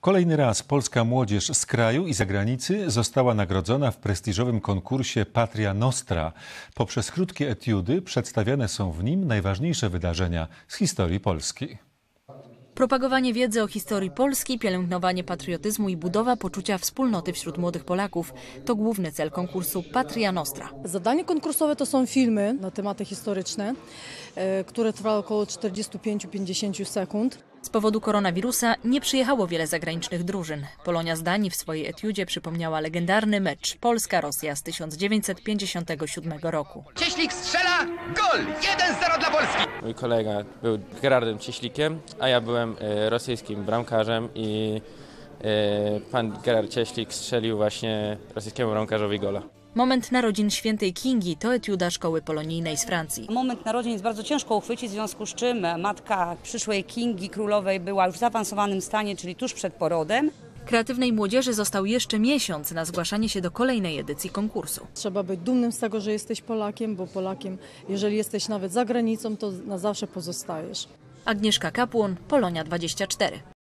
Kolejny raz polska młodzież z kraju i zagranicy została nagrodzona w prestiżowym konkursie Patria Nostra. Poprzez krótkie etiudy przedstawiane są w nim najważniejsze wydarzenia z historii Polski. Propagowanie wiedzy o historii Polski, pielęgnowanie patriotyzmu i budowa poczucia wspólnoty wśród młodych Polaków to główny cel konkursu Patria Nostra. Zadanie konkursowe to są filmy na tematy historyczne, e, które trwa około 45-50 sekund. Z powodu koronawirusa nie przyjechało wiele zagranicznych drużyn. Polonia z Danii w swojej etiudzie przypomniała legendarny mecz Polska-Rosja z 1957 roku. Cieślik strzela, gol! 1-0 dla Polski! Mój kolega był Gerardem Cieślikiem, a ja byłem e, rosyjskim bramkarzem i e, pan Gerard Cieślik strzelił właśnie rosyjskiemu bramkarzowi gola. Moment narodzin świętej Kingi to etiuda szkoły polonijnej z Francji. Moment narodzin jest bardzo ciężko uchwycić, w związku z czym matka przyszłej Kingi królowej była już w zaawansowanym stanie, czyli tuż przed porodem. Kreatywnej młodzieży został jeszcze miesiąc na zgłaszanie się do kolejnej edycji konkursu. Trzeba być dumnym z tego, że jesteś Polakiem, bo Polakiem, jeżeli jesteś nawet za granicą, to na zawsze pozostajesz. Agnieszka Kapłon, Polonia 24.